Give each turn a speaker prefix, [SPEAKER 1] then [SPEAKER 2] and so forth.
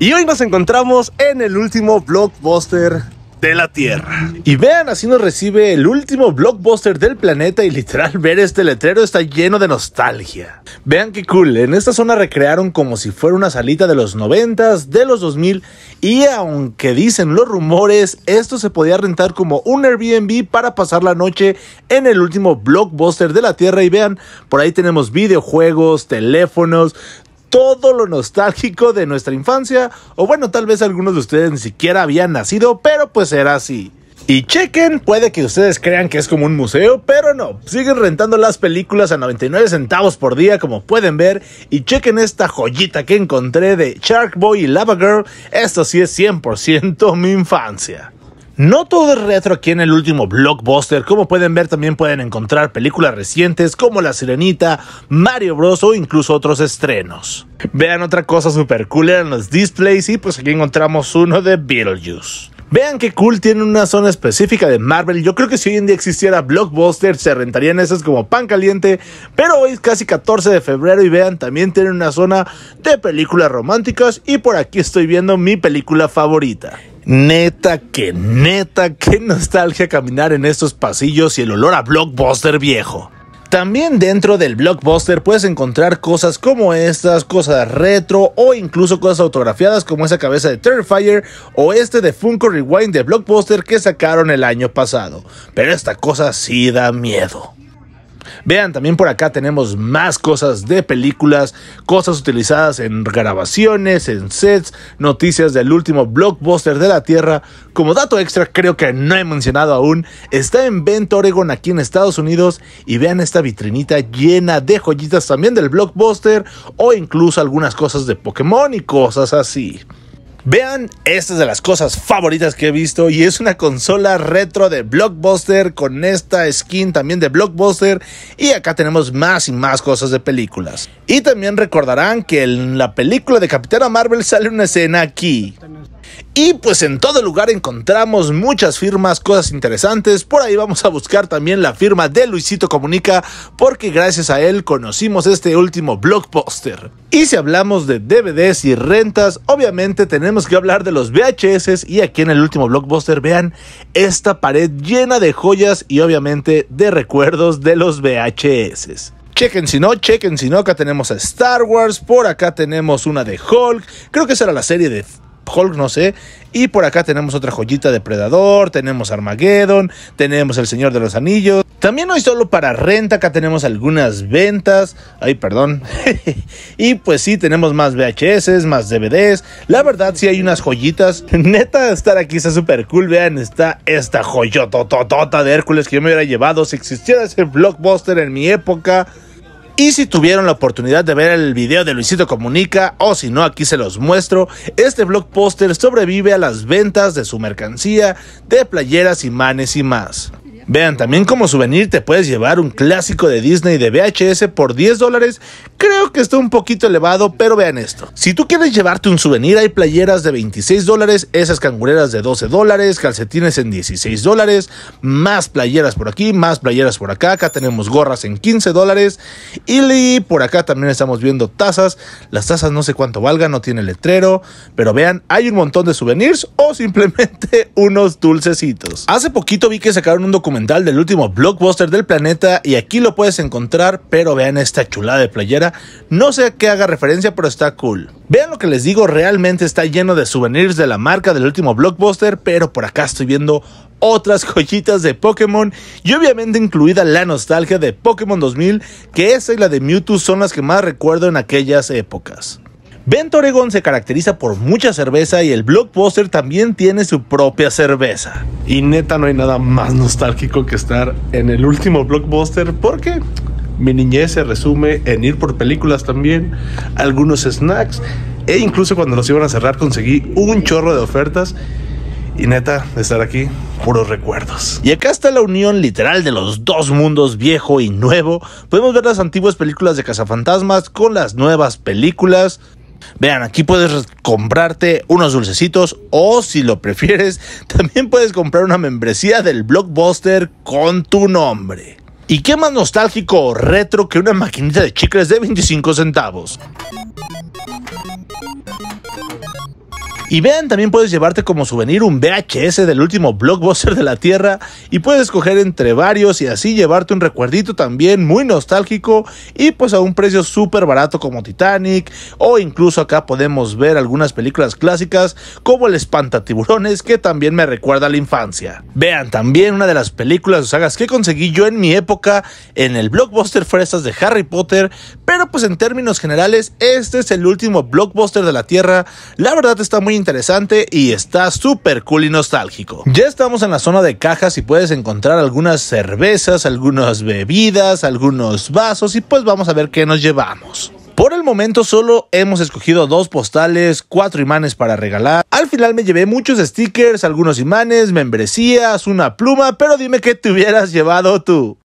[SPEAKER 1] Y hoy nos encontramos en el último blockbuster de la Tierra. Y vean, así nos recibe el último blockbuster del planeta y literal ver este letrero está lleno de nostalgia. Vean qué cool, en esta zona recrearon como si fuera una salita de los 90s, de los 2000 y aunque dicen los rumores, esto se podía rentar como un Airbnb para pasar la noche en el último blockbuster de la Tierra y vean, por ahí tenemos videojuegos, teléfonos, todo lo nostálgico de nuestra infancia, o bueno, tal vez algunos de ustedes ni siquiera habían nacido, pero pues era así. Y chequen, puede que ustedes crean que es como un museo, pero no, siguen rentando las películas a 99 centavos por día como pueden ver y chequen esta joyita que encontré de Shark Boy y Lava Girl, esto sí es 100% mi infancia. No todo es retro aquí en el último blockbuster. Como pueden ver, también pueden encontrar películas recientes como La Sirenita, Mario Bros. o incluso otros estrenos. Vean otra cosa super cool en los displays y pues aquí encontramos uno de Beetlejuice. Vean que cool tiene una zona específica de Marvel. Yo creo que si hoy en día existiera Blockbuster, se rentarían esas como pan caliente. Pero hoy es casi 14 de febrero y vean, también tiene una zona de películas románticas. Y por aquí estoy viendo mi película favorita. Neta que neta, qué nostalgia caminar en estos pasillos y el olor a blockbuster viejo. También dentro del blockbuster puedes encontrar cosas como estas, cosas retro o incluso cosas autografiadas como esa cabeza de Terrifier o este de Funko Rewind de Blockbuster que sacaron el año pasado. Pero esta cosa sí da miedo. Vean, también por acá tenemos más cosas de películas, cosas utilizadas en grabaciones, en sets, noticias del último blockbuster de la Tierra. Como dato extra, creo que no he mencionado aún, está en Bent Oregon, aquí en Estados Unidos. Y vean esta vitrinita llena de joyitas también del blockbuster o incluso algunas cosas de Pokémon y cosas así. Vean, esta es de las cosas favoritas que he visto y es una consola retro de Blockbuster con esta skin también de Blockbuster y acá tenemos más y más cosas de películas. Y también recordarán que en la película de Capitana Marvel sale una escena aquí. Y pues en todo lugar encontramos muchas firmas, cosas interesantes. Por ahí vamos a buscar también la firma de Luisito Comunica, porque gracias a él conocimos este último blockbuster. Y si hablamos de DVDs y rentas, obviamente tenemos que hablar de los VHS. Y aquí en el último blockbuster, vean esta pared llena de joyas y obviamente de recuerdos de los VHS. Chequen si no, chequen si no, acá tenemos a Star Wars, por acá tenemos una de Hulk, creo que esa era la serie de Hulk, no sé. Y por acá tenemos otra joyita de Predador, tenemos Armageddon, tenemos El Señor de los Anillos. También hoy solo para renta, acá tenemos algunas ventas. Ay, perdón. y pues sí, tenemos más VHS, más DVDs. La verdad, sí hay unas joyitas. Neta, estar aquí está súper cool. Vean, está esta joyota de Hércules que yo me hubiera llevado si existiera ese blockbuster en mi época. Y si tuvieron la oportunidad de ver el video de Luisito Comunica, o si no, aquí se los muestro, este blog póster sobrevive a las ventas de su mercancía, de playeras, imanes y más. Vean, también como souvenir te puedes llevar un clásico de Disney de VHS por 10 dólares. Creo que está un poquito elevado, pero vean esto. Si tú quieres llevarte un souvenir, hay playeras de 26 dólares, esas cangureras de 12 dólares, calcetines en 16 dólares, más playeras por aquí, más playeras por acá. Acá tenemos gorras en 15 dólares. Y por acá también estamos viendo tazas. Las tazas no sé cuánto valgan, no tiene letrero. Pero vean, hay un montón de souvenirs o simplemente unos dulcecitos. Hace poquito vi que sacaron un documento del último blockbuster del planeta y aquí lo puedes encontrar, pero vean esta chulada de playera. No sé a qué haga referencia, pero está cool. Vean lo que les digo, realmente está lleno de souvenirs de la marca del último blockbuster, pero por acá estoy viendo otras joyitas de Pokémon y obviamente incluida la nostalgia de Pokémon 2000, que esa y la de Mewtwo son las que más recuerdo en aquellas épocas. Bento Oregón se caracteriza por mucha cerveza y el Blockbuster también tiene su propia cerveza. Y neta no hay nada más nostálgico que estar en el último Blockbuster porque mi niñez se resume en ir por películas también, algunos snacks e incluso cuando los iban a cerrar conseguí un chorro de ofertas. Y neta, estar aquí, puros recuerdos. Y acá está la unión literal de los dos mundos, viejo y nuevo. Podemos ver las antiguas películas de cazafantasmas con las nuevas películas. Vean, aquí puedes comprarte unos dulcecitos o si lo prefieres, también puedes comprar una membresía del blockbuster con tu nombre. ¿Y qué más nostálgico o retro que una maquinita de chicles de 25 centavos? Y vean, también puedes llevarte como souvenir un VHS del último blockbuster de la Tierra y puedes escoger entre varios y así llevarte un recuerdito también muy nostálgico y pues a un precio súper barato como Titanic o incluso acá podemos ver algunas películas clásicas como El Espantatiburones que también me recuerda a la infancia. Vean también una de las películas o sagas que conseguí yo en mi época en el blockbuster Fresas de Harry Potter, pero pues en términos generales este es el último blockbuster de la Tierra, la verdad está muy interesante y está super cool y nostálgico. Ya estamos en la zona de cajas y puedes encontrar algunas cervezas, algunas bebidas, algunos vasos y pues vamos a ver qué nos llevamos. Por el momento solo hemos escogido dos postales, cuatro imanes para regalar. Al final me llevé muchos stickers, algunos imanes, membresías, una pluma, pero dime qué te hubieras llevado tú.